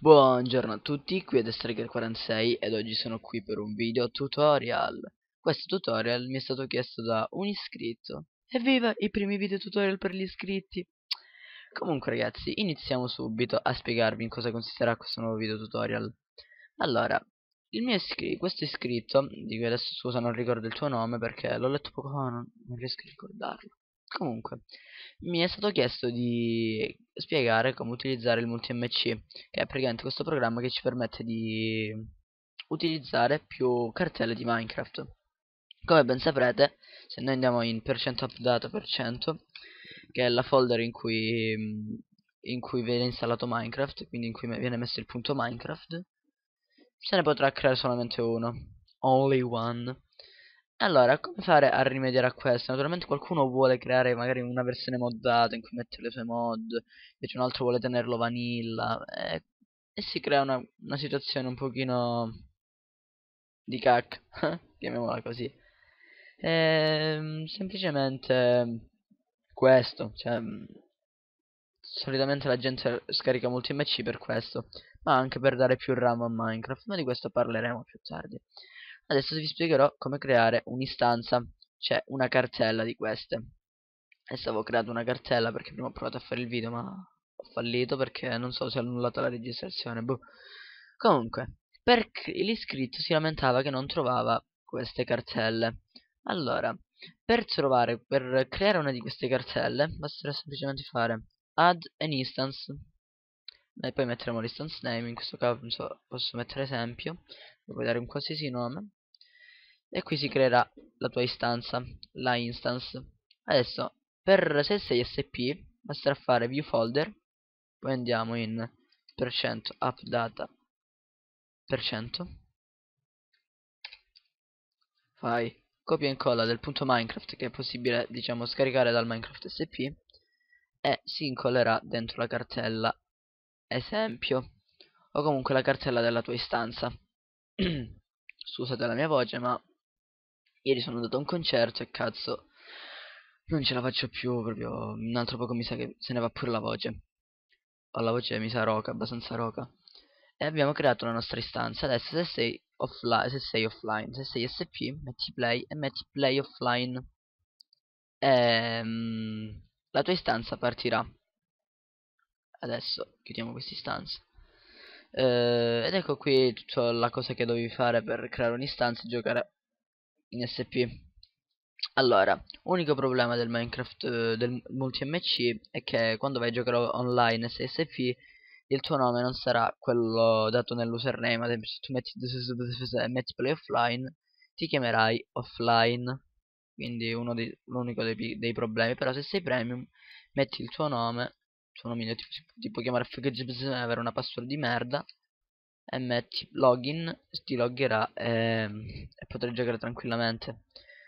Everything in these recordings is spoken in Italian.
Buongiorno a tutti, qui è TheStrigger46 ed oggi sono qui per un video tutorial. Questo tutorial mi è stato chiesto da un iscritto. Evviva i primi video tutorial per gli iscritti! Comunque ragazzi, iniziamo subito a spiegarvi in cosa consisterà questo nuovo video tutorial. Allora, iscr questo iscritto, di cui adesso scusa non ricordo il tuo nome perché l'ho letto poco fa non, non riesco a ricordarlo. Comunque, mi è stato chiesto di spiegare come utilizzare il MultiMC, che è praticamente questo programma che ci permette di utilizzare più cartelle di Minecraft. Come ben saprete, se noi andiamo in %updata%, che è la folder in cui, in cui viene installato Minecraft, quindi in cui viene messo il punto Minecraft, se ne potrà creare solamente uno, only one, allora, come fare a rimediare a questo? Naturalmente qualcuno vuole creare magari una versione moddata in cui mette le sue mod, invece un altro vuole tenerlo vanilla, e, eh, e si crea una, una, situazione un pochino di cac, chiamiamola così. E, ehm, semplicemente questo, cioè, mm, solitamente la gente scarica molti MC per questo, ma anche per dare più RAM a Minecraft, ma di questo parleremo più tardi. Adesso vi spiegherò come creare un'istanza, cioè una cartella di queste. Adesso avevo creato una cartella perché prima ho provato a fare il video ma ho fallito perché non so se ho annullato la registrazione. Boh. Comunque, l'iscritto si lamentava che non trovava queste cartelle. Allora, per trovare, per creare una di queste cartelle, basterà semplicemente fare add an instance e poi metteremo l'instance name, in questo caso posso mettere esempio, devo dare un qualsiasi nome e qui si creerà la tua istanza, la instance. Adesso, per se sei SP, basterà fare view folder, poi andiamo in percento app data percento fai copia e incolla del punto minecraft che è possibile diciamo scaricare dal minecraft sp e si incollerà dentro la cartella esempio o comunque la cartella della tua istanza scusate la mia voce ma Ieri sono andato a un concerto e cazzo, non ce la faccio più, proprio un altro poco mi sa che se ne va pure la voce. Ho la voce mi sa roca, abbastanza roca. E abbiamo creato la nostra istanza, adesso se sei, offline, se sei offline, se sei SP, metti play e metti play offline. E, ehm, la tua istanza partirà. Adesso chiudiamo questa istanza. Eh, ed ecco qui tutta la cosa che dovevi fare per creare un'istanza e giocare in SP allora, unico problema del Minecraft eh, del multi-MC è che quando vai a giocare online SSP il tuo nome non sarà quello dato nell'username, ad esempio se tu metti, metti play offline ti chiamerai offline, quindi uno dei, l'unico dei, dei, problemi, però se sei premium metti il tuo nome, il tuo nome ti, ti chiamare FGGBS, avere una password di merda mt login ti loggerà ehm, e, e potrà giocare tranquillamente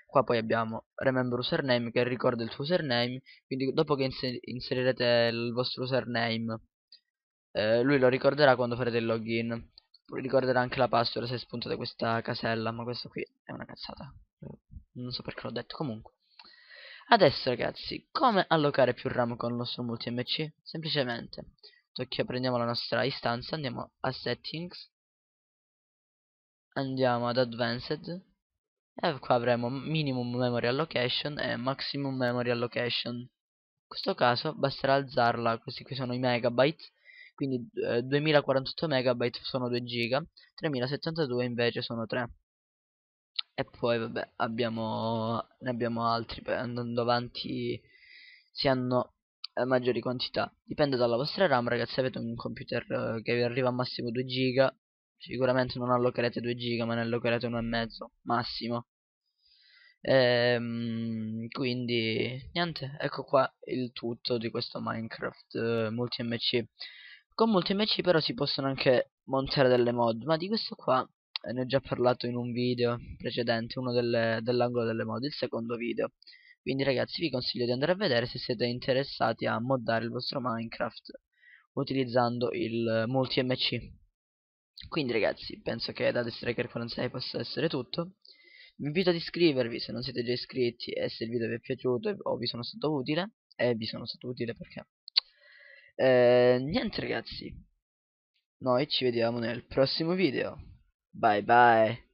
qua poi abbiamo remember username che ricorda il tuo username quindi dopo che inserirete il vostro username eh, lui lo ricorderà quando farete il login ricorderà anche la password se spuntate questa casella ma questo qui è una cazzata non so perché l'ho detto comunque adesso ragazzi come allocare più RAM con il nostro multi mc semplicemente prendiamo la nostra istanza andiamo a settings andiamo ad advanced e qua avremo minimum memory allocation e maximum memory allocation in questo caso basterà alzarla questi qui sono i megabyte quindi eh, 2048 megabyte sono 2 giga 3072 invece sono 3 e poi vabbè abbiamo ne abbiamo altri andando avanti si hanno maggiori quantità dipende dalla vostra RAM ragazzi Se avete un computer eh, che vi arriva a massimo 2 GB, sicuramente non allocherete 2 GB, ma ne allocherete 1,5 massimo ehm, quindi niente ecco qua il tutto di questo Minecraft eh, MultiMC con MultiMC però si possono anche montare delle mod ma di questo qua eh, ne ho già parlato in un video precedente uno dell'angolo delle mod il secondo video quindi ragazzi vi consiglio di andare a vedere se siete interessati a moddare il vostro Minecraft utilizzando il multi-mc quindi ragazzi penso che da The Striker 46 possa essere tutto vi invito ad iscrivervi se non siete già iscritti e se il video vi è piaciuto o oh, vi sono stato utile e vi sono stato utile perché eh, niente ragazzi noi ci vediamo nel prossimo video bye bye